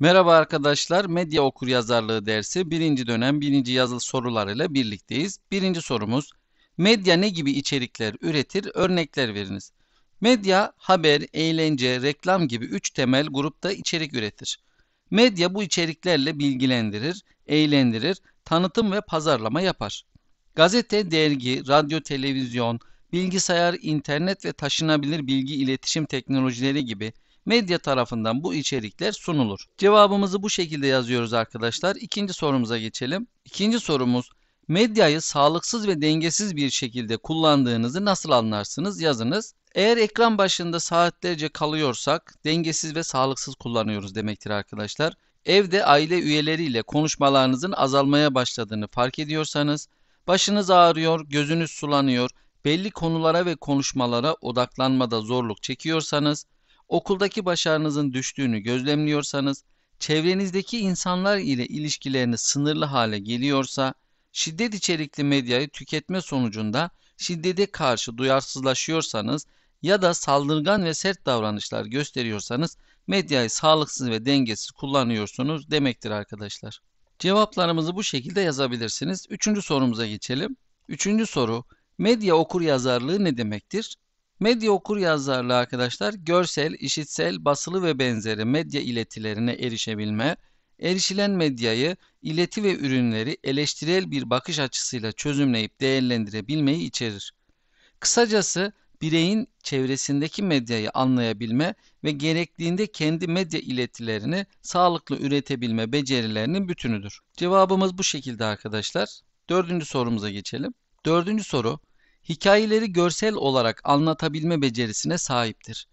Merhaba arkadaşlar, medya Okur Yazarlığı dersi birinci dönem birinci yazılı sorular ile birlikteyiz. Birinci sorumuz, medya ne gibi içerikler üretir, örnekler veriniz. Medya, haber, eğlence, reklam gibi üç temel grupta içerik üretir. Medya bu içeriklerle bilgilendirir, eğlendirir, tanıtım ve pazarlama yapar. Gazete, dergi, radyo, televizyon, bilgisayar, internet ve taşınabilir bilgi iletişim teknolojileri gibi medya tarafından bu içerikler sunulur. Cevabımızı bu şekilde yazıyoruz arkadaşlar. İkinci sorumuza geçelim. İkinci sorumuz medyayı sağlıksız ve dengesiz bir şekilde kullandığınızı nasıl anlarsınız yazınız. Eğer ekran başında saatlerce kalıyorsak dengesiz ve sağlıksız kullanıyoruz demektir arkadaşlar. Evde aile üyeleriyle konuşmalarınızın azalmaya başladığını fark ediyorsanız, başınız ağrıyor, gözünüz sulanıyor, belli konulara ve konuşmalara odaklanmada zorluk çekiyorsanız, okuldaki başarınızın düştüğünü gözlemliyorsanız, çevrenizdeki insanlar ile ilişkileriniz sınırlı hale geliyorsa, şiddet içerikli medyayı tüketme sonucunda şiddete karşı duyarsızlaşıyorsanız ya da saldırgan ve sert davranışlar gösteriyorsanız medyayı sağlıksız ve dengesiz kullanıyorsunuz demektir arkadaşlar. Cevaplarımızı bu şekilde yazabilirsiniz. Üçüncü sorumuza geçelim. Üçüncü soru, medya okur yazarlığı ne demektir? Medya okur yazarlığı arkadaşlar görsel, işitsel, basılı ve benzeri medya iletilerine erişebilme, erişilen medyayı, ileti ve ürünleri eleştirel bir bakış açısıyla çözümleyip değerlendirebilmeyi içerir. Kısacası bireyin çevresindeki medyayı anlayabilme ve gerektiğinde kendi medya iletilerini sağlıklı üretebilme becerilerinin bütünüdür. Cevabımız bu şekilde arkadaşlar. Dördüncü sorumuza geçelim. Dördüncü soru Hikayeleri görsel olarak anlatabilme becerisine sahiptir.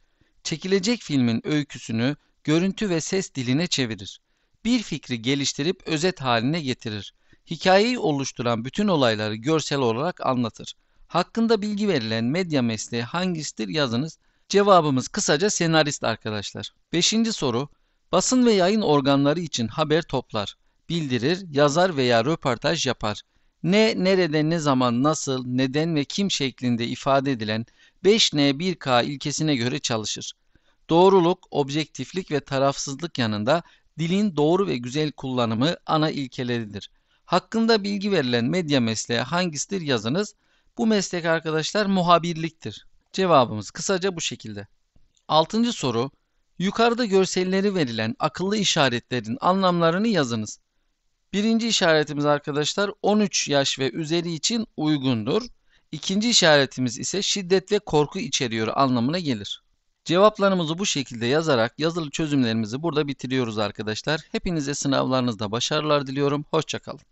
Çekilecek filmin öyküsünü görüntü ve ses diline çevirir. Bir fikri geliştirip özet haline getirir. Hikayeyi oluşturan bütün olayları görsel olarak anlatır. Hakkında bilgi verilen medya mesleği hangisidir yazınız. Cevabımız kısaca senarist arkadaşlar. Beşinci soru. Basın ve yayın organları için haber toplar, bildirir, yazar veya röportaj yapar ne, nerede, ne zaman, nasıl, neden ve kim şeklinde ifade edilen 5N1K ilkesine göre çalışır. Doğruluk, objektiflik ve tarafsızlık yanında dilin doğru ve güzel kullanımı ana ilkeleridir. Hakkında bilgi verilen medya mesleği hangisidir yazınız. Bu meslek arkadaşlar muhabirliktir. Cevabımız kısaca bu şekilde. 6. soru. Yukarıda görselleri verilen akıllı işaretlerin anlamlarını yazınız. Birinci işaretimiz arkadaşlar 13 yaş ve üzeri için uygundur. İkinci işaretimiz ise şiddet ve korku içeriyor anlamına gelir. Cevaplarımızı bu şekilde yazarak yazılı çözümlerimizi burada bitiriyoruz arkadaşlar. Hepinize sınavlarınızda başarılar diliyorum. Hoşçakalın.